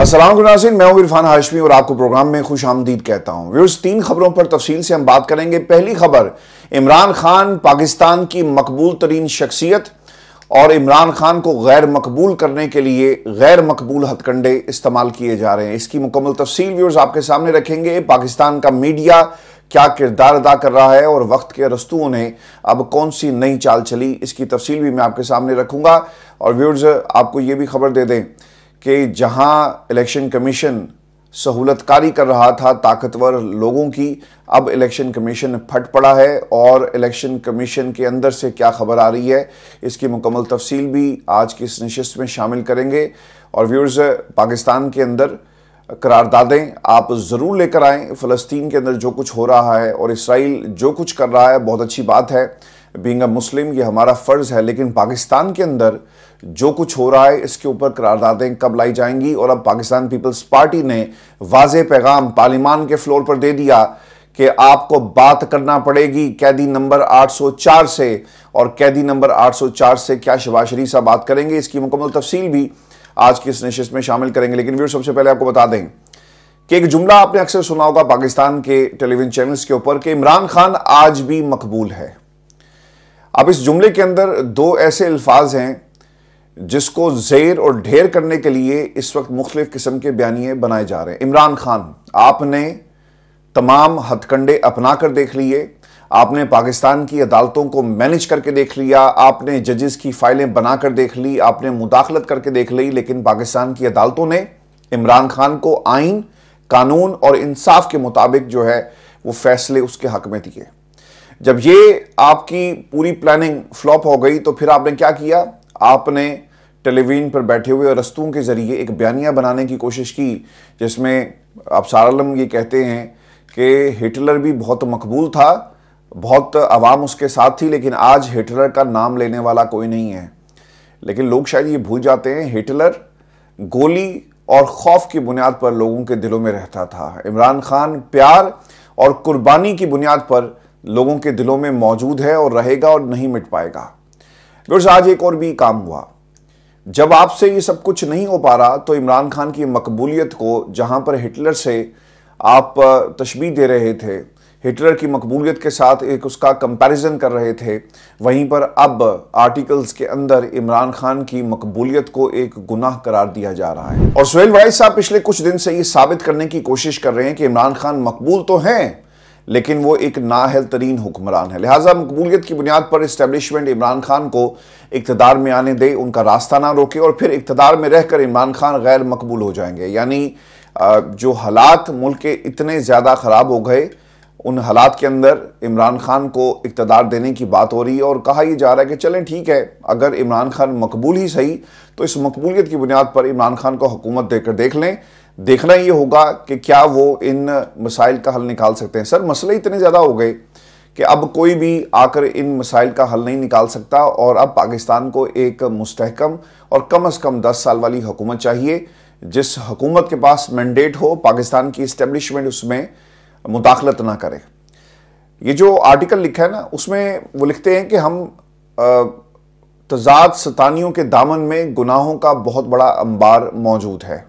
असलम नाजिन मैं हूँ इरफान हाशमी और आपको प्रोग्राम में खुश आमदीद कहता हूँ व्यूर्स तीन खबरों पर तफसील से हम बात करेंगे पहली खबर इमरान खान पाकिस्तान की मकबूल तरीन शख्सियत और इमरान खान को गैर मकबूल करने के लिए गैर मकबूल हथकंडे इस्तेमाल किए जा रहे हैं इसकी मुकम्मल तफसील व्यूर्स आपके सामने रखेंगे पाकिस्तान का मीडिया क्या किरदार अदा कर रहा है और वक्त के रस्तुओं ने अब कौन सी नई चाल चली इसकी तफसील भी मैं आपके सामने रखूँगा और व्यूर्स आपको ये भी खबर दे दें कि जहां इलेक्शन कमीशन सहूलतकारी कर रहा था ताकतवर लोगों की अब इलेक्शन कमीशन फट पड़ा है और इलेक्शन कमीशन के अंदर से क्या खबर आ रही है इसकी मुकम्मल तफसील भी आज की इस नशस्त में शामिल करेंगे और व्यूर्स पाकिस्तान के अंदर करारदादें आप ज़रूर लेकर आएँ फ़लस्तीन के अंदर जो कुछ हो रहा है और इसराइल जो कुछ कर रहा है बहुत अच्छी बात है बींग अ मुस्लिम ये हमारा फ़र्ज़ है लेकिन पाकिस्तान के अंदर जो कुछ हो रहा है इसके ऊपर करारदादें कब लाई जाएंगी और अब पाकिस्तान पीपल्स पार्टी ने वाज पैगाम पार्लिमान के फ्लोर पर दे दिया कि आपको बात करना पड़ेगी कैदी नंबर 804 से और कैदी नंबर 804 से क्या शबाज शरीफ साहब बात करेंगे इसकी मुकम्मल तफसील भी आज की इस नशस्त में शामिल करेंगे लेकिन व्यू सबसे पहले आपको बता दें कि एक जुमला आपने अक्सर सुना होगा पाकिस्तान के टेलीविजन चैनल्स के ऊपर कि इमरान खान आज भी मकबूल है अब इस जुमले के अंदर दो ऐसे अल्फाज हैं जिसको जेर और ढेर करने के लिए इस वक्त मुख्तलिफ़ किस्म के बयानिए बनाए जा रहे हैं इमरान खान आपने तमाम हथकंडे अपना कर देख लिए आपने पाकिस्तान की अदालतों को मैनेज करके देख लिया आपने जजेस की फाइलें बना कर देख ली आपने मुदाखलत करके देख ली लेकिन पाकिस्तान की अदालतों ने इमरान खान को आइन कानून और इंसाफ के मुताबिक जो है वो फैसले उसके हक में दिए जब ये आपकी पूरी प्लानिंग फ्लॉप हो गई तो फिर आपने क्या किया आपने टेलीविजन पर बैठे हुए रस्तों के ज़रिए एक बयानिया बनाने की कोशिश की जिसमें आप सारम ये कहते हैं कि हिटलर भी बहुत मकबूल था बहुत आवाम उसके साथ थी लेकिन आज हिटलर का नाम लेने वाला कोई नहीं है लेकिन लोग शायद ये भूल जाते हैं हिटलर गोली और खौफ की बुनियाद पर लोगों के दिलों में रहता था इमरान खान प्यार और कुर्बानी की बुनियाद पर लोगों के दिलों में मौजूद है और रहेगा और नहीं मिट पाएगा आज एक और भी काम हुआ जब आपसे ये सब कुछ नहीं हो पा रहा तो इमरान खान की मकबूलियत को जहां पर हिटलर से आप तशबी दे रहे थे हिटलर की मकबूलियत के साथ एक उसका कंपैरिजन कर रहे थे वहीं पर अब आर्टिकल्स के अंदर इमरान खान की मकबूलियत को एक गुनाह करार दिया जा रहा है और सुहेल वाइस साहब पिछले कुछ दिन से ये साबित करने की कोशिश कर रहे हैं कि इमरान खान मकबूल तो हैं लेकिन वो एक नाहल तरीन हुक्मरान है लिहाजा मकबूलियत की बुनियाद पर इस्टेबलिशमेंट इमरान खान को इकतदार में आने दे उनका रास्ता ना रोके और फिर इकतदार में रहकर इमरान खान गैर मकबूल हो जाएंगे यानी जो हालात मुल्क के इतने ज़्यादा ख़राब हो गए उन हालात के अंदर इमरान खान को इकतदार देने की बात हो रही है और कहा यह जा रहा है कि चलें ठीक है अगर इमरान खान मकबूल ही सही तो इस मकबूलियत की बुनियाद पर इमरान खान को हुकूमत देकर देख लें देखना ये होगा कि क्या वो इन मसाइल का हल निकाल सकते हैं सर मसले इतने ज़्यादा हो गए कि अब कोई भी आकर इन मसाइल का हल नहीं निकाल सकता और अब पाकिस्तान को एक मुस्तकम और कम अज़ कम दस साल वाली हुकूमत चाहिए जिस हकूमत के पास मैंडेट हो पाकिस्तान की इस्टेब्लिशमेंट उसमें मुदाखलत ना करे ये जो आर्टिकल लिखा है ना उसमें वो लिखते हैं कि हम तजाद सतानियों के दामन में गुनाहों का बहुत बड़ा अंबार मौजूद है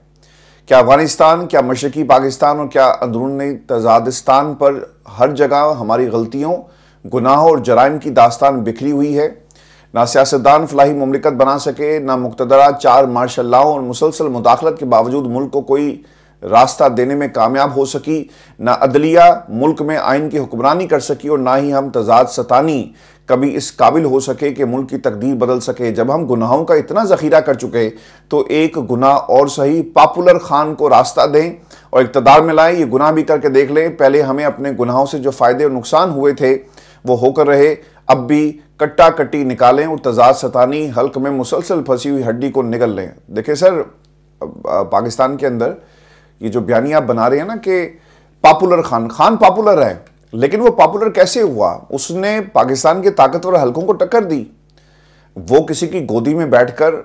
क्या अफगानिस्तान क्या मशरकी पाकिस्तान और क्या अंदरूनी तजादस्तान पर हर जगह हमारी गलतियों गुनाहों और जराइम की दास्तान बिखरी हुई है ना सियासतदान फलाही ममलिकत बना सके ना मुकतदरा चार मार्शल्लाहों और मुसलसल मुदाखलत के बावजूद मुल्क को कोई रास्ता देने में कामयाब हो सकी ना अदलिया मुल्क में आइन की हुक्मरानी कर सकी और ना ही हम तजाद सतानी कभी इस काबिल हो सके कि मुल्क की तकदीर बदल सके जब हम गुनाहों का इतना ज़खीरा कर चुके तो एक गुनाह और सही पॉपुलर खान को रास्ता दें और इकतदार में लाएं ये गुनाह भी करके देख लें पहले हमें अपने गुनाहों से जो फ़ायदे और नुकसान हुए थे वो होकर रहे अब भी कट्टा कट्टी निकालें और तजाद सतानी हल्क में मुसलसल फंसी हुई हड्डी को निगल लें देखिए सर पाकिस्तान के अंदर ये जो बयानी आप बना रहे हैं ना कि पॉपुलर खान खान पॉपुलर है लेकिन वो पॉपुलर कैसे हुआ उसने पाकिस्तान के ताकतवर हलकों को टक्कर दी वो किसी की गोदी में बैठकर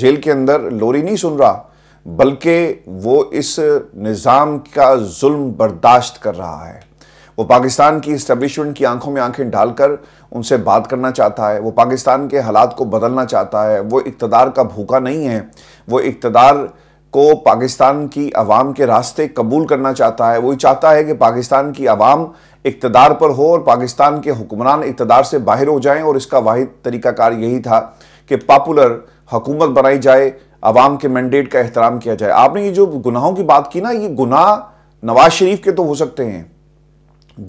जेल के अंदर लोरी नहीं सुन रहा बल्कि वो इस निज़ाम का जुल्म बर्दाश्त कर रहा है वो पाकिस्तान की इस्टबलिशमेंट की आंखों में आंखें डालकर उनसे बात करना चाहता है वो पाकिस्तान के हालात को बदलना चाहता है वो इकतदार का भूखा नहीं है वो इकतदार को पाकिस्तान की अवाम के रास्ते कबूल करना चाहता है वो चाहता है कि पाकिस्तान की अवाम इकतदार पर हो और पाकिस्तान के हुक्मरान इकतदार से बाहर हो जाएं और इसका वाद तरीक़ाकार यही था कि पॉपुलर हुकूमत बनाई जाए अवाम के मैंडेट का एहतराम किया जाए आपने ये जो गुनाहों की बात की ना ये गुनाह नवाज शरीफ के तो हो सकते हैं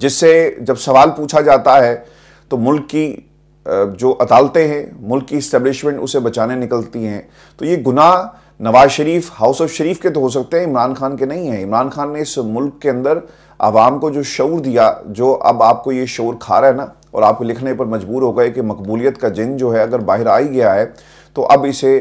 जिससे जब सवाल पूछा जाता है तो मुल्क की जो अदालतें हैं मुल्क की इस्टेब्लिशमेंट उसे बचाने निकलती हैं तो ये गुनाह नवाज शरीफ हाउस ऑफ शरीफ के तो हो सकते हैं इमरान खान के नहीं हैं इमरान खान ने इस मुल्क के अंदर आवाम को जो शौर दिया जो अब आपको ये शौर खा रहा है ना और आपको लिखने पर मजबूर हो गए कि मकबूलियत का जिन जो है अगर बाहर आ ही गया है तो अब इसे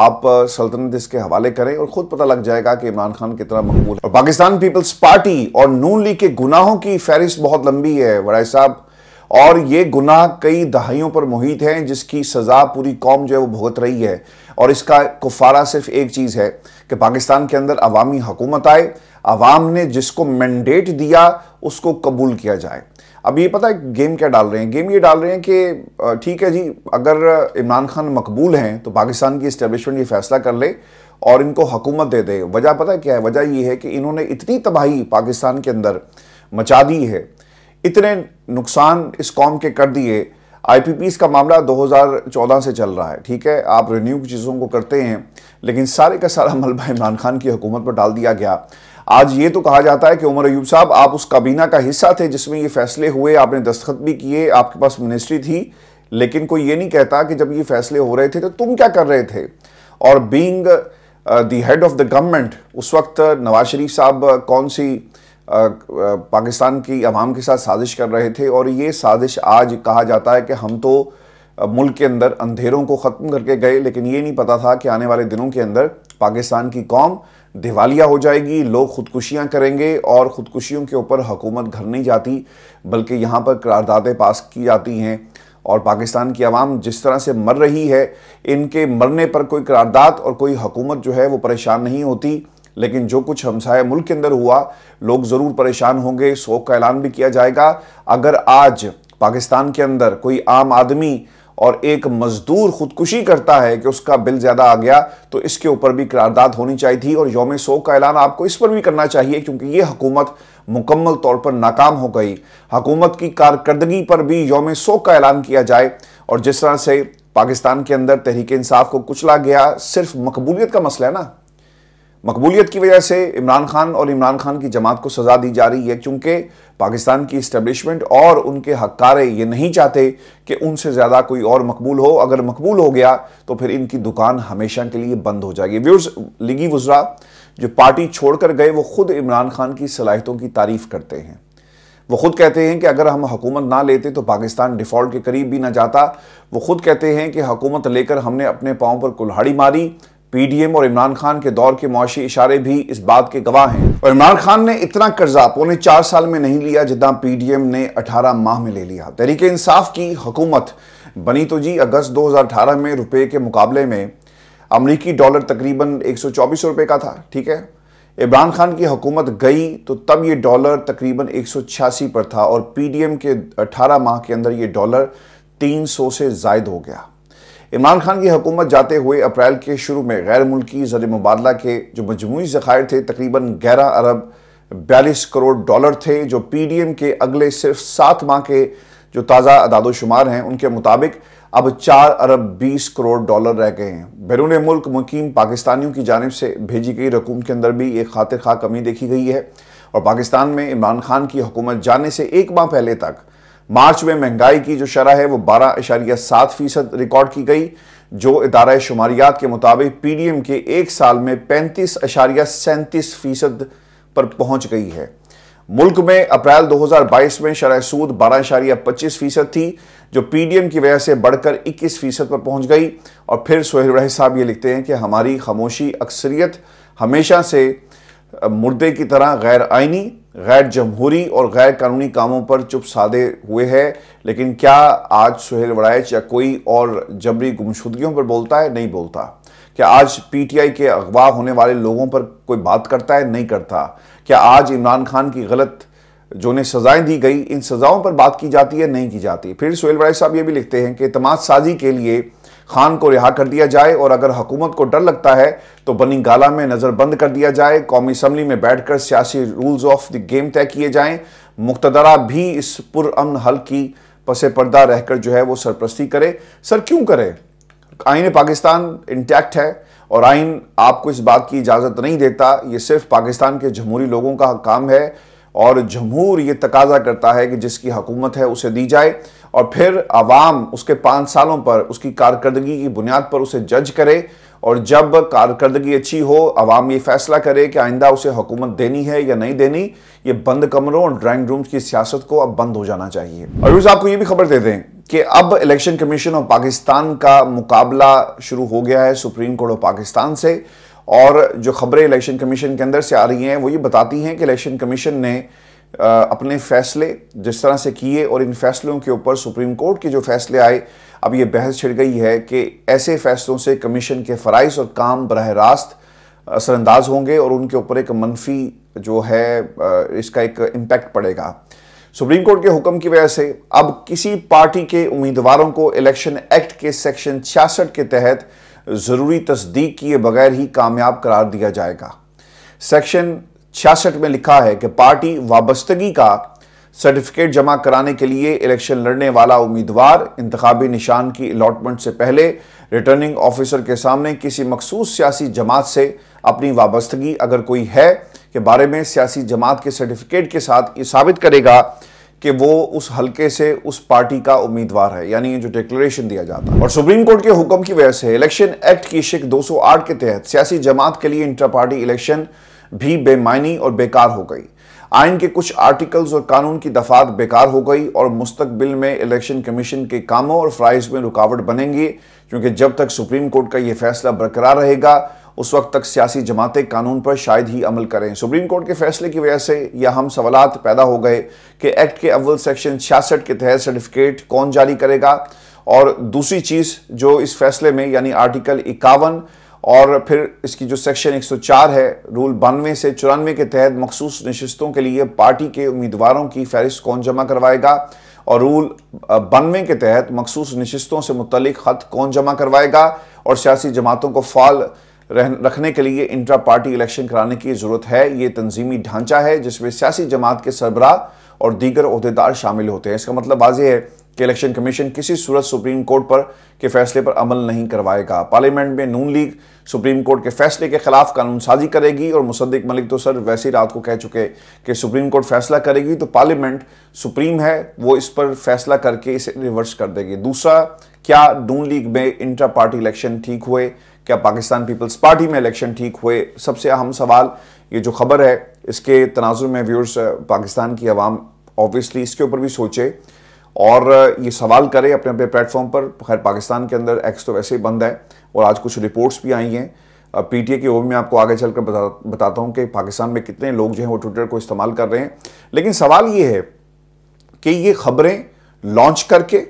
आप सल्तनत इसके हवाले करें और खुद पता लग जाएगा कि इमरान खान कितना मकबूल है और पाकिस्तान पीपल्स पार्टी और नून लीग के गुनाहों की फहरिस्त बहुत लंबी है वड़ाई साहब और ये गुनाह कई दहाइयों पर मुहित हैं जिसकी सज़ा पूरी कौम जो है वो भुगत रही है और इसका कुफारा सिर्फ एक चीज़ है कि पाकिस्तान के अंदर अवामी हुकूमत आए अवाम ने जिसको मैंडेट दिया उसको कबूल किया जाए अब ये पता है गेम क्या डाल रहे हैं गेम ये डाल रहे हैं कि ठीक है जी अगर इमरान खान मकबूल हैं तो पाकिस्तान की इस्टेब्लिशमेंट ये फैसला कर ले और इनको हुकूमत दे दे वजह पता है क्या है वजह ये है कि इन्होंने इतनी तबाही पाकिस्तान के अंदर मचा दी है इतने नुकसान इस कौम के कर दिए आईपीपीस का मामला 2014 से चल रहा है ठीक है आप रिन्यू की चीज़ों को करते हैं लेकिन सारे का सारा मलबा इमरान खान की हुकूमत पर डाल दिया गया आज ये तो कहा जाता है कि उमर अयूब साहब आप उस काबीना का हिस्सा थे जिसमें ये फैसले हुए आपने दस्तखत भी किए आपके पास मिनिस्ट्री थी लेकिन कोई ये नहीं कहता कि जब ये फैसले हो रहे थे तो तुम क्या कर रहे थे और being the head of the government उस वक्त नवाज शरीफ साहब कौन सी uh, पाकिस्तान की आवाम के साथ साजिश कर रहे थे और ये साजिश आज कहा जाता है कि हम तो मुल्क के अंदर अंधेरों को ख़त्म करके गए लेकिन ये नहीं पता था कि आने वाले दिनों के अंदर पाकिस्तान की कौम दिवालिया हो जाएगी लोग खुदकुशियां करेंगे और ख़ुदकुशियों के ऊपर हुकूमत घर नहीं जाती बल्कि यहाँ पर करारदादें पास की जाती हैं और पाकिस्तान की आवाम जिस तरह से मर रही है इनके मरने पर कोई करारदाद और कोई हुकूमत जो है वो परेशान नहीं होती लेकिन जो कुछ हमसाय मुल्क के अंदर हुआ लोग ज़रूर परेशान होंगे शोक का ऐलान भी किया जाएगा अगर आज पाकिस्तान के अंदर कोई आम आदमी और एक मजदूर खुदकुशी करता है कि उसका बिल ज़्यादा आ गया तो इसके ऊपर भी करारदाद होनी चाहिए थी और योम शोक का ऐलान आपको इस पर भी करना चाहिए क्योंकि ये हकूमत मुकम्मल तौर पर नाकाम हो गई हकूमत की कारकर्दगी पर भी योम शोक का ऐलान किया जाए और जिस तरह से पाकिस्तान के अंदर तहरीक इंसाफ को कुचला गया सिर्फ मकबूलियत का मसला है ना मकबूलियत की वजह से इमरान खान और इमरान खान की जमात को सज़ा दी जा रही है चूंकि पाकिस्तान की इस्टेब्लिशमेंट और उनके हक्कारे ये नहीं चाहते कि उनसे ज़्यादा कोई और मकबूल हो अगर मकबूल हो गया तो फिर इनकी दुकान हमेशा के लिए बंद हो जाएगी व्यूर्स लिगी वज्रा जो पार्टी छोड़कर गए वो खुद इमरान खान की सलाहितों की तारीफ़ करते हैं वो खुद कहते हैं कि अगर हम हुकूमत ना लेते तो पाकिस्तान डिफ़ॉल्ट के करीब भी ना जाता वो खुद कहते हैं कि हुकूमत लेकर हमने अपने पाँव पर कुल्हाड़ी मारी पीडीएम और इमरान खान के दौर के मुआशी इशारे भी इस बात के गवाह हैं और इमरान खान ने इतना कर्जा पौने चार साल में नहीं लिया जितना पीडीएम ने 18 माह में ले लिया तहरीक इंसाफ की हुकूमत बनी तो जी अगस्त 2018 में रुपए के मुकाबले में अमरीकी डॉलर तकरीबन एक रुपए का था ठीक है इमरान खान की हुकूमत गई तो तब ये डॉलर तकरीबन एक पर था और पीडीएम के अठारह माह के अंदर ये डॉलर सौ से जायद हो गया इमरान खान की हुकूमत जाते हुए अप्रैल के शुरू में गैर मुल्की जर मुबादला के जो मजमू ज़खायर थे तकरीबन ग्यारह अरब बयालीस करोड़ डॉलर थे जो पी डी एम के अगले सिर्फ सात माह के जो ताज़ा अदादोशुमार हैं उनके मुताबिक अब चार अरब बीस करोड़ डॉलर रह गए हैं बैरून मुल्क मुकीम पाकिस्तानियों की जानब से भेजी गई रकूम के अंदर भी एक खातिर खा कमी देखी गई है और पाकिस्तान में इमरान खान की हुकूमत जाने से एक माह पहले तक मार्च में महंगाई की जो शरह है वो बारह इशारिया सात फीसद रिकॉर्ड की गई जो इदारा शुमारियात के मुताबिक पी डी एम के एक साल में पैंतीस अशारिया सैंतीस फीसद पर पहुंच गई है मुल्क में अप्रैल 2022 में शरह सूद बारह इशारिया पच्चीस फीसद थी जो पी डी एम की वजह से बढ़कर इक्कीस फीसद पर पहुंच गई और फिर सोहेल साहब ये लिखते हैं कि हमारी खामोशी अक्सरियत हमेशा से मुर्दे की तरह गैर आइनी गैर जमहूरी और गैर कानूनी कामों पर चुप साधे हुए हैं लेकिन क्या आज सुहेल वड़ाइच या कोई और जबरी गुमशुदगियों पर बोलता है नहीं बोलता क्या आज पीटीआई के अगवा होने वाले लोगों पर कोई बात करता है नहीं करता क्या आज इमरान खान की गलत जो उन्हें सजाएं दी गई इन सजाओं पर बात की जाती है नहीं की जाती फिर सुहेल वड़ाइच साहब ये भी लिखते हैं कि तमाद साजी के लिए खान को रिहा कर दिया जाए और अगर हुकूमत को डर लगता है तो बनी गाला में नज़र बंद कर दिया जाए कौमी असम्बली में बैठकर सियासी रूल्स ऑफ द गेम तय किए जाएँ मुक्तदरा भी इस पुरान हल की पसे पर्दा रहकर जो है वो सरप्रस्ती करे सर क्यों करे आइन पाकिस्तान इंटैक्ट है और आइन आपको इस बात की इजाज़त नहीं देता ये सिर्फ पाकिस्तान के जमहूरी लोगों का काम है और जमहूर ये तकाजा करता है कि जिसकी हकूमत है उसे दी जाए और फिर आवाम उसके पाँच सालों पर उसकी कारकर्दगी की बुनियाद पर उसे जज करे और जब कारकर्दगी अच्छी हो आवाम ये फैसला करे कि आइंदा उसे हुकूमत देनी है या नहीं देनी ये बंद कमरों और ड्राइंग रूम्स की सियासत को अब बंद हो जाना चाहिए और आपको ये भी खबर दे दें कि अब इलेक्शन कमीशन ऑफ पाकिस्तान का मुकाबला शुरू हो गया है सुप्रीम कोर्ट ऑफ पाकिस्तान से और जो खबरें इलेक्शन कमीशन के अंदर से आ रही हैं वो ये बताती हैं कि इलेक्शन कमीशन ने अपने फैसले जिस तरह से किए और इन फैसलों के ऊपर सुप्रीम कोर्ट के जो फैसले आए अब ये बहस छिड़ गई है कि ऐसे फैसलों से कमीशन के फ़राइज और काम बरह रास्त असरानंदाज होंगे और उनके ऊपर एक मनफी जो है इसका एक इम्पैक्ट पड़ेगा सुप्रीम कोर्ट के हुक्म की वजह से अब किसी पार्टी के उम्मीदवारों को इलेक्शन एक्ट के सेक्शन छियासठ के तहत ज़रूरी तस्दीक किए बगैर ही कामयाब करार दिया जाएगा सेक्शन छियासठ में लिखा है कि पार्टी वाबस्तगी का सर्टिफिकेट जमा कराने के लिए इलेक्शन लड़ने वाला उम्मीदवार इंतबी निशान की अलाटमेंट से पहले रिटर्निंग ऑफिसर के सामने किसी मखसूस सियासी जमात से अपनी वाबस्तगी अगर कोई है के बारे में सियासी जमात के सर्टिफिकेट के साथ ये साबित करेगा कि वो उस हलके से उस पार्टी का उम्मीदवार है यानी जो डिक्लेरेशन दिया जाता है और सुप्रीम कोर्ट के हुक्म की वजह से इलेक्शन एक्ट की शिक 208 के तहत सियासी जमात के लिए इंटर पार्टी इलेक्शन भी बेमानी और बेकार हो गई आइन के कुछ आर्टिकल्स और कानून की दफात बेकार हो गई और मुस्तबिल में इलेक्शन कमीशन के कामों और फ्राइज में रुकावट बनेंगी क्योंकि जब तक सुप्रीम कोर्ट का यह फैसला बरकरार रहेगा उस वक्त तक सियासी जमातें कानून पर शायद ही अमल करें सुप्रीम कोर्ट के फैसले की वजह से यह हम सवाल पैदा हो गए कि एक्ट के अव्वल सेक्शन छियासठ के तहत सर्टिफिकेट कौन जारी करेगा और दूसरी चीज़ जो इस फैसले में यानी आर्टिकल इक्यावन और फिर इसकी जो सेक्शन 104 है रूल बानवे से चौरानवे के तहत मखसूस नशस्तों के लिए पार्टी के उम्मीदवारों की फहरिस्त कौन जमा करवाएगा और रूल बानवे के तहत मखसूस नशस्तों से मुतलिक खत कौन जमा करवाएगा और सियासी जमातों को फाल रखने के लिए इंट्रा पार्टी इलेक्शन कराने की ज़रूरत है ये तंजीमी ढांचा है जिसमें सियासी जमात के सरबराह और दीगर अहदेदार शामिल होते हैं इसका मतलब वाजह है कि इलेक्शन कमीशन किसी सूरत सुप्रीम कोर्ट पर के फैसले पर अमल नहीं करवाएगा पार्लियामेंट में नून लीग सुप्रीम कोर्ट के फैसले के खिलाफ कानून साजी करेगी और मुसद्दिक मलिक तो सर वैसी रात को कह चुके कि सुप्रीम कोर्ट फैसला करेगी तो पार्लियामेंट सुप्रीम है वो इस पर फैसला करके इसे रिवर्स कर देगी दूसरा क्या नून लीग में इंटर पार्टी इलेक्शन ठीक हुए क्या पाकिस्तान पीपल्स पार्टी में इलेक्शन ठीक हुए सबसे अहम सवाल ये जो खबर है इसके तनाजुर में व्यूअर्स पाकिस्तान की आवाम ऑब्वियसली इसके ऊपर भी सोचे और ये सवाल करें अपने अपने प्लेटफॉर्म पर खैर पाकिस्तान के अंदर एक्स तो वैसे ही बंद है और आज कुछ रिपोर्ट्स भी आई हैं पीटीए की ओर में आपको आगे चलकर बता बताता हूँ कि पाकिस्तान में कितने लोग जो हैं वो ट्विटर को इस्तेमाल कर रहे हैं लेकिन सवाल ये है कि ये खबरें लॉन्च करके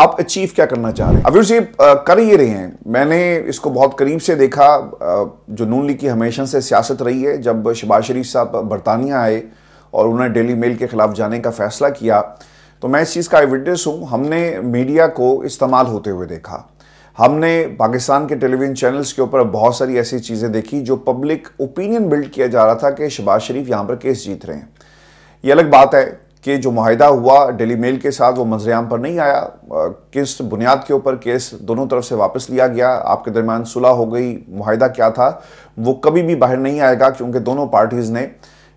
आप अचीव क्या करना चाह रहे हैं अभी जी कर ही रहे हैं मैंने इसको बहुत करीब से देखा जो नून लीग की हमेशा से सियासत रही है जब शबाज शरीफ साहब बरतानिया आए और उन्होंने डेली मेल के खिलाफ जाने का फैसला किया तो मैं इस चीज़ का एविडेंस हूँ हमने मीडिया को इस्तेमाल होते हुए देखा हमने पाकिस्तान के टेलीविजन चैनल्स के ऊपर बहुत सारी ऐसी चीज़ें देखी जो पब्लिक ओपिनियन बिल्ड किया जा रहा था कि शहबाज शरीफ यहाँ पर केस जीत रहे हैं ये अलग बात है कि जो माहिदा हुआ डेली मेल के साथ वो मंजरेआम पर नहीं आया किस बुनियाद के ऊपर केस दोनों तरफ से वापस लिया गया आपके दरमियान सुलह हो गई माहिदा क्या था वो कभी भी बाहर नहीं आएगा क्योंकि दोनों पार्टीज़ ने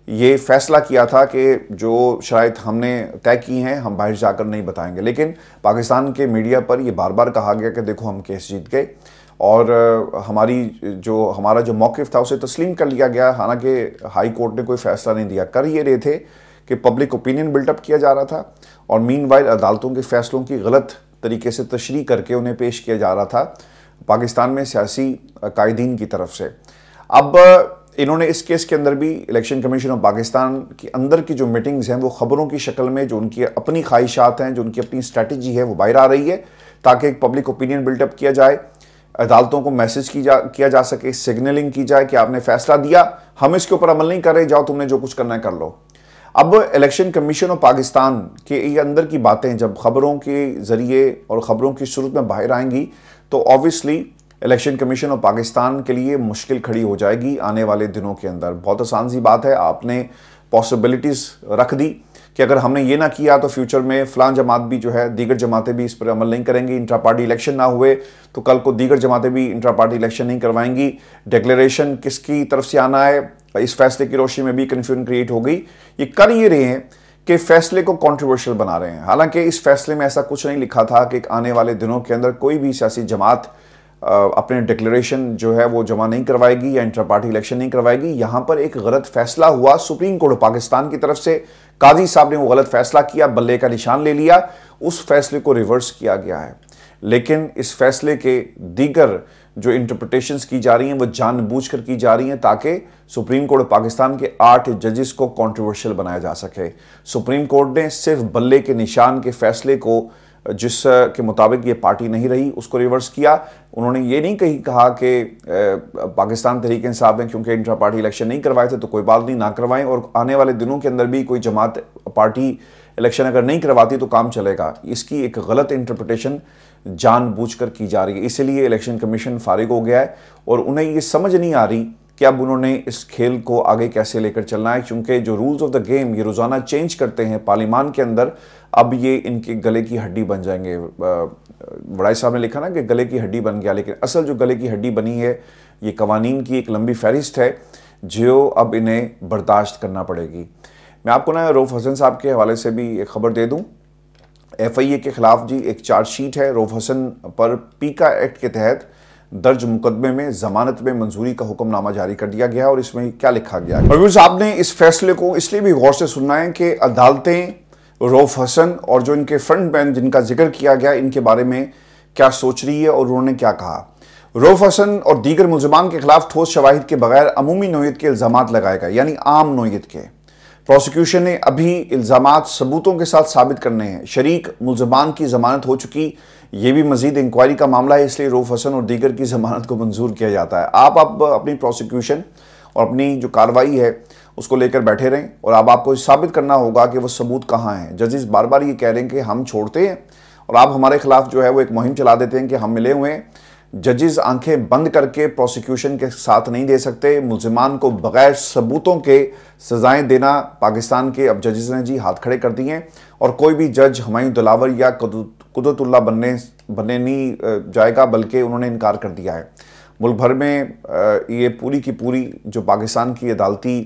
ये फैसला किया था कि जो शायद हमने तय की हैं हम बाहर जाकर नहीं बताएंगे लेकिन पाकिस्तान के मीडिया पर ये बार बार कहा गया कि देखो हम केस जीत गए और हमारी जो हमारा जो मौक़ था उसे तस्लीम कर लिया गया हालांकि हाई कोर्ट ने कोई फ़ैसला नहीं दिया कर ये रहे थे कि पब्लिक ओपिनियन बिल्टअप किया जा रहा था और मीन अदालतों के फ़ैसलों की गलत तरीके से तशरी करके उन्हें पेश किया जा रहा था पाकिस्तान में सियासी कायदीन की तरफ से अब इन्होंने इस केस के अंदर भी इलेक्शन कमीशन ऑफ पाकिस्तान के अंदर की जो मीटिंग्स हैं वो खबरों की शक्ल में जो उनकी अपनी ख्वाहिशात हैं जो उनकी अपनी स्ट्रैटेजी है वो बाहर आ रही है ताकि एक पब्लिक ओपिनियन बिल्टअप किया जाए अदालतों को मैसेज की जा किया जा सके सिग्नलिंग की जाए कि आपने फैसला दिया हम इसके ऊपर अमल नहीं कर रहे जाओ तुमने जो कुछ करना है कर लो अब इलेक्शन कमीशन ऑफ पाकिस्तान के अंदर की बातें जब खबरों के ज़रिए और ख़बरों की सूरत में बाहर आएंगी तो obviously election commission of Pakistan के लिए मुश्किल खड़ी हो जाएगी आने वाले दिनों के अंदर बहुत आसान सी बात है आपने पॉसिबिलिटीज़ रख दी कि अगर हमने ये ना किया तो फ्यूचर में फ़लां जमात भी जो है दीगर जमातें भी इस पर अमल नहीं करेंगी इंट्रा पार्टी इलेक्शन ना हुए तो कल को दीगर जमातें भी इंट्रा पार्टी इलेक्शन नहीं करवाएंगी डिक्लेरेशन किसकी तरफ से आना है इस फैसले की रोशनी में भी कन्फ्यूजन क्रिएट हो गई ये कर ये रहे हैं कि फैसले को कॉन्ट्रोवर्शियल बना रहे हैं हालांकि इस फैसले में ऐसा कुछ नहीं लिखा था कि आने वाले दिनों के अंदर कोई भी सियासी जमात अपने डिक्लेरेशन जो है वो जमा नहीं करवाएगी या इंटर पार्टी इलेक्शन नहीं करवाएगी यहाँ पर एक गलत फैसला हुआ सुप्रीम कोर्ट पाकिस्तान की तरफ से काजी साहब ने वो गलत फैसला किया बल्ले का निशान ले लिया उस फैसले को रिवर्स किया गया है लेकिन इस फैसले के दीगर जो इंटरप्रटेशंस की जा रही हैं वो जानबूझकर की जा रही हैं ताकि सुप्रीम कोर्ट पाकिस्तान के आठ जजेस को कंट्रोवर्शियल बनाया जा सके सुप्रीम कोर्ट ने सिर्फ बल्ले के निशान के फैसले को जिस के मुताबिक ये पार्टी नहीं रही उसको रिवर्स किया उन्होंने ये नहीं कहीं कहा कि पाकिस्तान तहरीक इंसाफ ने क्योंकि इंट्रा पार्टी इलेक्शन नहीं करवाए थे तो कोई बात नहीं ना करवाएं और आने वाले दिनों के अंदर भी कोई जमात पार्टी इलेक्शन अगर नहीं करवाती तो काम चलेगा इसकी एक गलत इंटरप्रटेशन जानबूझकर की जा रही है इसीलिए इलेक्शन कमीशन फारिग हो गया है और उन्हें ये समझ नहीं आ रही कि अब उन्होंने इस खेल को आगे कैसे लेकर चलना है क्योंकि जो रूल्स ऑफ द गेम ये रोज़ाना चेंज करते हैं पार्लिमान के अंदर अब ये इनके गले की हड्डी बन जाएंगे बड़ाई साहब ने लिखा ना कि गले की हड्डी बन गया लेकिन असल जो गले की हड्डी बनी है ये कवानीन की एक लंबी फहरिस्त है जो अब इन्हें बर्दाश्त करना पड़ेगी मैं आपको ना रोफ हसन साहब के हवाले से भी एक खबर दे दूँ एफ आई ए के ख़िलाफ़ जी एक चार्जशीट है रोफ हसन पर पीका एक्ट के तहत दर्ज मुकदमे में जमानत में मंजूरी का हुक्मनामा जारी कर दिया गया और इसमें क्या लिखा गया है साहब ने इस फैसले को इसलिए भी गौर से सुनना है कि अदालतें रोफ हसन और जो इनके फ्रंट मैन जिनका जिक्र किया गया इनके बारे में क्या सोच रही है और उन्होंने क्या कहा रोफ हसन और दीगर मुलजमान के खिलाफ ठोस शवाहिद के बगैर अमूमी नोयत के इल्ज़ाम लगाए गए यानी आम नोयत के प्रोसिक्यूशन ने अभी इल्ज़ाम सबूतों के साथ साबित करने हैं शरीक मुलजमान की जमानत हो चुकी ये भी मजीद इंक्वायरी का मामला है इसलिए रोफ हसन और दीगर की जमानत को मंजूर किया जाता है आप अब अपनी प्रोसिक्यूशन और अपनी जो कार्रवाई है उसको लेकर बैठे रहें और अब आपको साबित करना होगा कि वो सबूत कहाँ हैं जजेस बार बार ये कह रहे हैं कि हम छोड़ते हैं और आप हमारे खिलाफ जो है वो एक मुहिम चला देते हैं कि हम मिले हुए हैं जजेस आंखें बंद करके प्रोसिक्यूशन के साथ नहीं दे सकते मुलजमान को बगैर सबूतों के सज़ाएं देना पाकिस्तान के अब जजेस ने जी हाथ खड़े कर दिए हैं और कोई भी जज हमायूं दिलावर या कुदरतुल्ला बनने बनने नहीं जाएगा बल्कि उन्होंने इनकार कर दिया है मुल्क भर में ये पूरी की पूरी जो पाकिस्तान की अदालती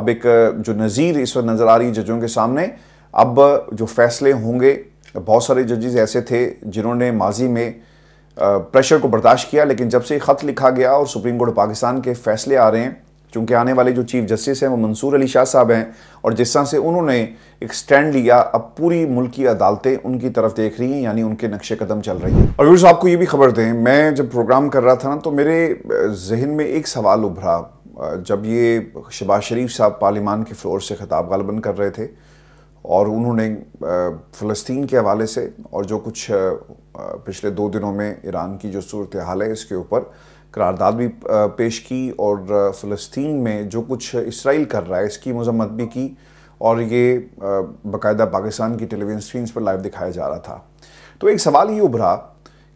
अब एक जो नज़ीर इस वक्त नज़र आ रही जजों के सामने अब जो फैसले होंगे बहुत सारे जजेज़ ऐसे थे जिन्होंने माजी में प्रेशर को बर्दाश्त किया लेकिन जब से ख़त लिखा गया और सुप्रीम कोर्ट पाकिस्तान के फैसले आ रहे हैं चूँकि आने वाले जो चीफ जस्टिस हैं वो मंसूर अली शाह साहब हैं और जिस तरह से उन्होंने एक स्टैंड लिया अब पूरी मुल्क की अदालतें उनकी तरफ देख रही हैं यानी उनके नक्शे कदम चल रही हैं और साहब आपको ये भी खबर दें मैं जब प्रोग्राम कर रहा था ना तो मेरे जहन में एक सवाल उभरा जब ये शबाज शरीफ साहब पार्लिमान के फ्लोर से खिताब गालबन कर रहे थे और उन्होंने फ़लस्तीन के हवाले से और जो कुछ पिछले दो दिनों में ईरान की जो सूरत हाल है इसके ऊपर करारदाद भी पेश की और फ़लस्तीन में जो कुछ इसराइल कर रहा है इसकी मजम्मत भी की और ये बाकायदा पाकिस्तान की टेलीविज़न स्क्रीन पर लाइव दिखाया जा रहा था तो एक सवाल ये उभरा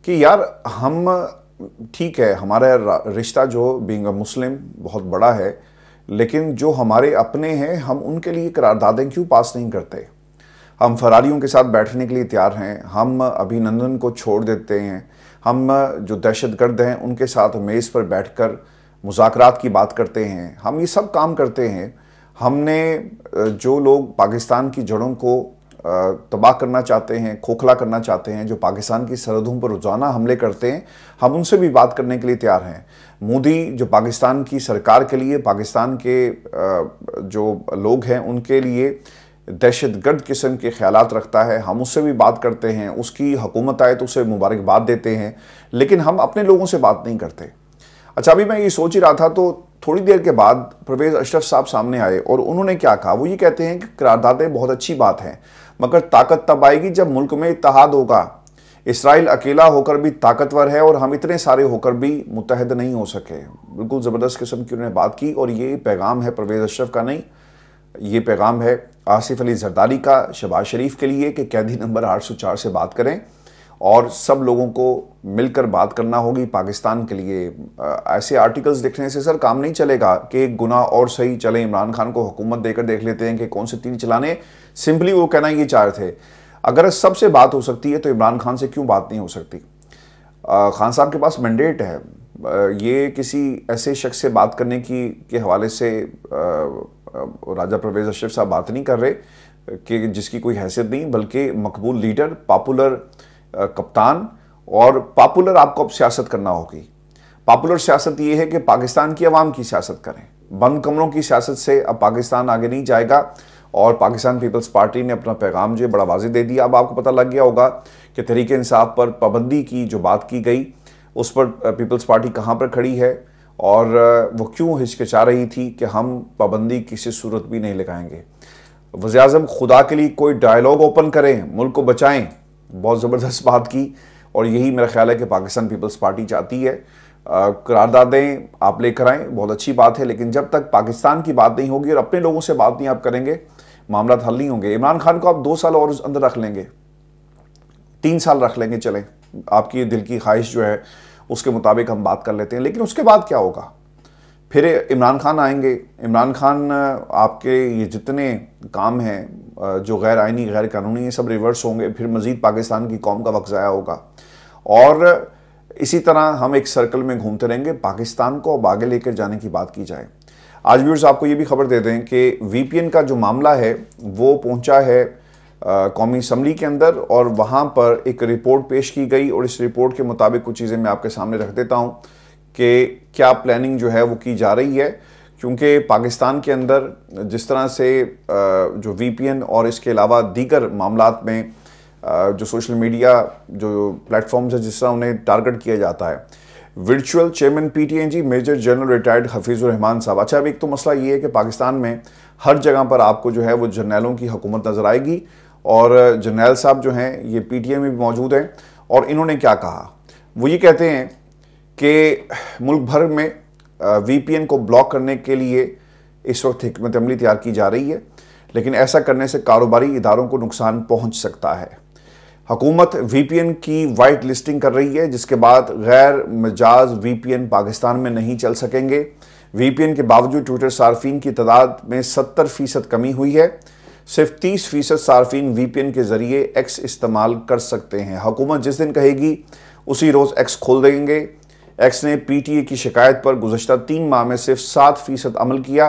कि यार हम ठीक है हमारा रिश्ता जो बींग मुस्लिम बहुत बड़ा है लेकिन जो हमारे अपने हैं हम उनके लिए करारदादें क्यों पास नहीं करते हम फरारियों के साथ बैठने के लिए तैयार हैं हम अभिनंदन को छोड़ देते हैं हम जो दहशत गर्द हैं उनके साथ मेज़ पर बैठ कर मुजाकरात की बात करते हैं हम ये सब काम करते हैं हमने जो लोग पाकिस्तान की जड़ों को तबाह करना चाहते हैं खोखला करना चाहते हैं जो पाकिस्तान की सरहदों पर रोज़ाना हमले करते हैं हम उनसे भी बात करने के लिए तैयार हैं मोदी जो पाकिस्तान की सरकार के लिए पाकिस्तान के जो लोग हैं उनके लिए दहशतगर्द किस्म के ख्याल रखता है हम उससे भी बात करते हैं उसकी हुकूमत आए तो उसे मुबारकबाद देते हैं लेकिन हम अपने लोगों से बात नहीं करते अच्छा अभी मैं ये सोच ही रहा था तो थोड़ी देर के बाद परवेज़ अशरफ साहब सामने आए और उन्होंने क्या कहा वो ये कहते हैं कि करारदादें बहुत अच्छी बात हैं मगर ताकत तब आएगी जब मुल्क में इतहाद होगा इसराइल अकेला होकर भी ताकतवर है और हम इतने सारे होकर भी मुतहद नहीं हो सके बिल्कुल ज़बरदस्त किस्म की उन्होंने बात की और ये पैगाम है परवेज़ अशरफ का नहीं ये पैगाम है आसिफ अली जरदारी का शबाज शरीफ के लिए कि कैदी नंबर 804 से बात करें और सब लोगों को मिलकर बात करना होगी पाकिस्तान के लिए ऐसे आर्टिकल्स देखने से सर काम नहीं चलेगा कि गुना और सही चले इमरान खान को हुकूमत देकर देख लेते हैं कि कौन से तीर चलाने सिंपली वो कहना ये चार थे अगर सबसे बात हो सकती है तो इमरान खान से क्यों बात नहीं हो सकती खान साहब के पास मैंडेट है ये किसी ऐसे शख्स से बात करने की के हवाले से राजा परवेज अशरफ साहब बात नहीं कर रहे कि जिसकी कोई हैसियत नहीं बल्कि मकबूल लीडर पॉपुलर कप्तान और पॉपुलर आपको अब सियासत करना होगी पॉपुलर सियासत ये है कि पाकिस्तान की आवाम की सियासत करें बंद कमरों की सियासत से अब पाकिस्तान आगे नहीं जाएगा और पाकिस्तान पीपल्स पार्टी ने अपना पैगाम जो बड़ा वाजे दे दिया अब आपको पता लग गया होगा कि तहरीक इंसाफ पर पाबंदी की जो बात की गई उस पर पीपल्स पार्टी कहाँ पर खड़ी है और वो क्यों हिचकिचा रही थी कि हम पाबंदी किसी सूरत भी नहीं लगाएंगे वज़ी अजम खुदा के लिए कोई डायलॉग ओपन करें मुल्क को बचाएं बहुत ज़बरदस्त बात की और यही मेरा ख्याल है कि पाकिस्तान पीपल्स पार्टी चाहती है करारदादें आप लेकर आएँ बहुत अच्छी बात है लेकिन जब तक पाकिस्तान की बात नहीं होगी और अपने लोगों से बात नहीं आप करेंगे मामला हल नहीं होंगे इमरान खान को आप दो साल और अंदर रख लेंगे तीन साल रख लेंगे चलें आपकी दिल की ख्वाहिश जो है उसके मुताबिक हम बात कर लेते हैं लेकिन उसके बाद क्या होगा फिर इमरान खान आएंगे इमरान खान आपके ये जितने काम हैं जो गैर आइनी गैर कानूनी ये सब रिवर्स होंगे फिर मज़ीद पाकिस्तान की कौम का वक्त ज़ाया होगा और इसी तरह हम एक सर्कल में घूमते रहेंगे पाकिस्तान को अब आगे लेकर जाने की बात की जाए आज व्यूर्स आपको ये भी खबर दे दें कि वीपीएन का जो मामला है वो पहुंचा है कौमी असम्बली के अंदर और वहाँ पर एक रिपोर्ट पेश की गई और इस रिपोर्ट के मुताबिक कुछ चीज़ें मैं आपके सामने रख देता हूँ कि क्या प्लानिंग जो है वो की जा रही है क्योंकि पाकिस्तान के अंदर जिस तरह से जो वीपीएन और इसके अलावा दीगर मामला में जो सोशल मीडिया जो प्लेटफॉर्म्स है जिस तरह उन्हें टारगेट किया जाता है virtual chairman PTNG major general retired Hafeezur Rahman साहब अच्छा अब एक तो मसला ये है कि पाकिस्तान में हर जगह पर आपको जो है वो जर्नैलों की हुकूमत नज़र आएगी और जनरल साहब जो हैं ये पीटीए में भी मौजूद हैं और इन्होंने क्या कहा वो ये कहते हैं कि मुल्क भर में वीपीएन को ब्लॉक करने के लिए इस वक्त हमत अमली तैयार की जा रही है लेकिन ऐसा करने से कारोबारी इदारों को नुकसान पहुंच सकता है हकूमत वीपीएन की वाइट लिस्टिंग कर रही है जिसके बाद गैर मजाज वीपीएन पाकिस्तान में नहीं चल सकेंगे वीपीएन के बावजूद ट्विटर सार्फिन की तादाद में सत्तर फ़ीसद कमी हुई है सिर्फ 30 फीसद सार्फिन वी के ज़रिए एक्स इस्तेमाल कर सकते हैं हुकूमत जिस दिन कहेगी उसी रोज़ एक्स खोल देंगे एक्स ने पीटीए की शिकायत पर गुजशत तीन माह में सिर्फ सात फीसद अमल किया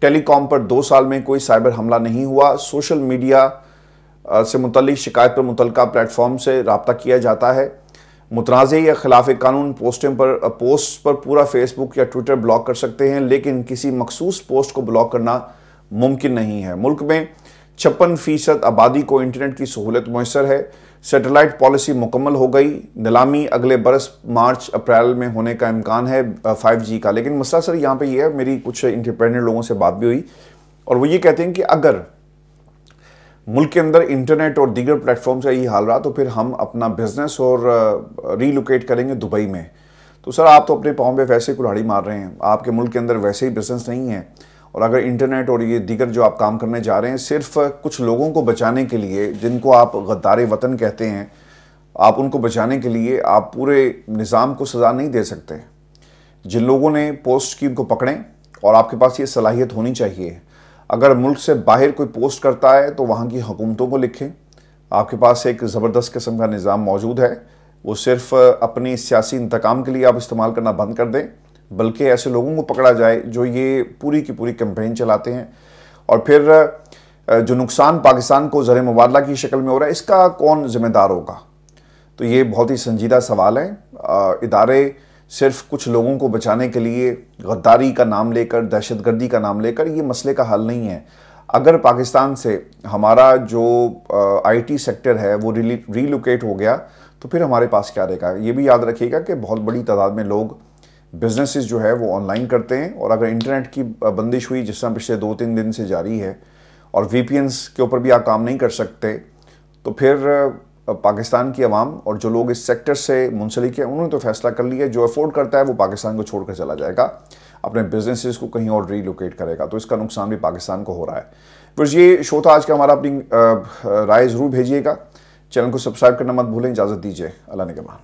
टेलीकॉम पर दो साल में कोई साइबर हमला नहीं हुआ सोशल मीडिया से मुतलिक शिकायत पर मुतल प्लेटफॉर्म से रबता किया जाता है मुतनाज़ या खिलाफ कानून पोस्टें पर पोस्ट पर पूरा फेसबुक या ट्विटर ब्लॉक कर सकते हैं लेकिन किसी मखसूस पोस्ट को ब्लॉक करना मुमकिन नहीं है मुल्क में छप्पन फीसद आबादी को इंटरनेट की सहूलत मैसर है सेटेलाइट पॉलिसी मुकम्मल हो गई नीलामी अगले बरस मार्च अप्रैल में होने का इम्कान है 5G का लेकिन मसला सर यहाँ पे ये यह है मेरी कुछ इंटरप्रेनर लोगों से बात भी हुई और वो ये कहते हैं कि अगर मुल्क के अंदर इंटरनेट और दीगर प्लेटफॉर्म का यही हाल रहा तो फिर हम अपना बिजनेस और रीलोकेट करेंगे दुबई में तो सर आप तो अपने पाँव पर वैसे कुल्हाड़ी मार रहे हैं आपके मुल्क के अंदर वैसे ही बिजनेस नहीं है और अगर इंटरनेट और ये दीगर जो आप काम करने जा रहे हैं सिर्फ कुछ लोगों को बचाने के लिए जिनको आप गद्दार वतन कहते हैं आप उनको बचाने के लिए आप पूरे निज़ाम को सज़ा नहीं दे सकते जिन लोगों ने पोस्ट की उनको पकड़ें और आपके पास ये सलाहियत होनी चाहिए अगर मुल्क से बाहर कोई पोस्ट करता है तो वहाँ की हुकूमतों को लिखें आपके पास एक ज़बरदस्त किस्म का निज़ाम मौजूद है वो सिर्फ़ अपनी सियासी इंतकाम के लिए आप इस्तेमाल करना बंद कर दें बल्कि ऐसे लोगों को पकड़ा जाए जो ये पूरी की पूरी कैंपेन चलाते हैं और फिर जो नुकसान पाकिस्तान को ज़र मुबादला की शक्ल में हो रहा है इसका कौन ज़िम्मेदार होगा तो ये बहुत ही संजीदा सवाल है इदारे सिर्फ कुछ लोगों को बचाने के लिए गद्दारी का नाम लेकर दहशत गर्दी का नाम लेकर ये मसले का हल नहीं है अगर पाकिस्तान से हमारा जो आईटी सेक्टर है वो रिलोकेट हो गया तो फिर हमारे पास क्या रहेगा ये भी याद रखिएगा कि बहुत बड़ी तादाद में लोग बिज़नेसेस जो है वो ऑनलाइन करते हैं और अगर इंटरनेट की बंदिश हुई जिस तरह पिछले दो तीन दिन से जारी है और वी के ऊपर भी आप काम नहीं कर सकते तो फिर पाकिस्तान की आवाम और जो लोग इस सेक्टर से मुंसलिक हैं उन्होंने तो फैसला कर लिया जो अफोर्ड करता है वो पाकिस्तान को छोड़कर चला जाएगा अपने बिजनेसेस को कहीं और रीलोकेट करेगा तो इसका नुकसान भी पाकिस्तान को हो रहा है फिर ये शो था आज का हमारा अपनी राय ज़रूर भेजिएगा चैनल को सब्सक्राइब करना मत भूलें इजाज़त दीजिए अल्लाह ने